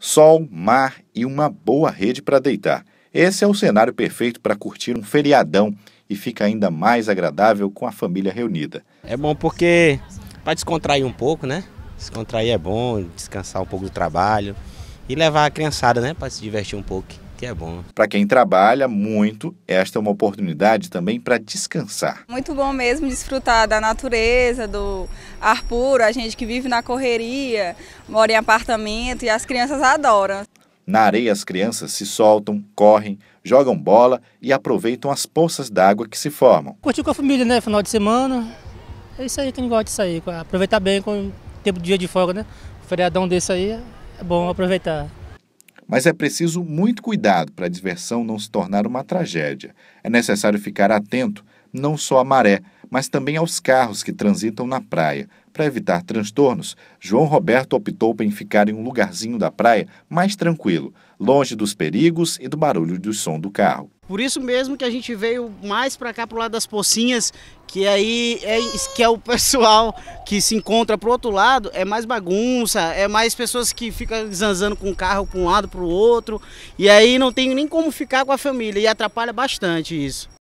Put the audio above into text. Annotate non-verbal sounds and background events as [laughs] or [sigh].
Sol, mar e uma boa rede para deitar. Esse é o cenário perfeito para curtir um feriadão e fica ainda mais agradável com a família reunida. É bom porque para descontrair um pouco, né? Descontrair é bom, descansar um pouco do trabalho e levar a criançada, né, para se divertir um pouco que é bom. Para quem trabalha muito, esta é uma oportunidade também para descansar. Muito bom mesmo desfrutar da natureza, do ar puro, a gente que vive na correria, mora em apartamento e as crianças adoram. Na areia, as crianças se soltam, correm, jogam bola e aproveitam as poças d'água que se formam. Curtir com a família, né? Final de semana. É isso aí que gosta de sair. Aproveitar bem com o tempo do dia de folga, né? O feriadão desse aí é bom aproveitar. Mas é preciso muito cuidado para a diversão não se tornar uma tragédia. É necessário ficar atento não só à maré, mas também aos carros que transitam na praia. Para evitar transtornos, João Roberto optou por ficar em um lugarzinho da praia mais tranquilo, longe dos perigos e do barulho do som do carro. Por isso mesmo que a gente veio mais para cá pro lado das pocinhas, que aí é que é o [laughs] pessoal que se encontra pro outro lado, é mais bagunça, é mais pessoas que ficam zanzando com o carro para um lado para o outro, e aí não tem nem como ficar com a família e atrapalha bastante isso.